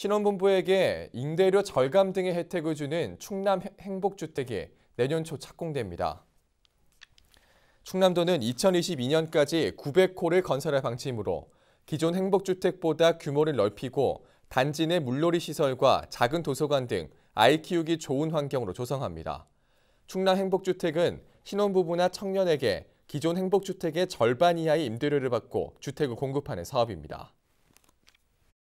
신혼부부에게 임대료 절감 등의 혜택을 주는 충남 행복주택이 내년 초 착공됩니다. 충남도는 2022년까지 900호를 건설할 방침으로 기존 행복주택보다 규모를 넓히고 단지 내 물놀이 시설과 작은 도서관 등 아이 키우기 좋은 환경으로 조성합니다. 충남 행복주택은 신혼부부나 청년에게 기존 행복주택의 절반 이하의 임대료를 받고 주택을 공급하는 사업입니다.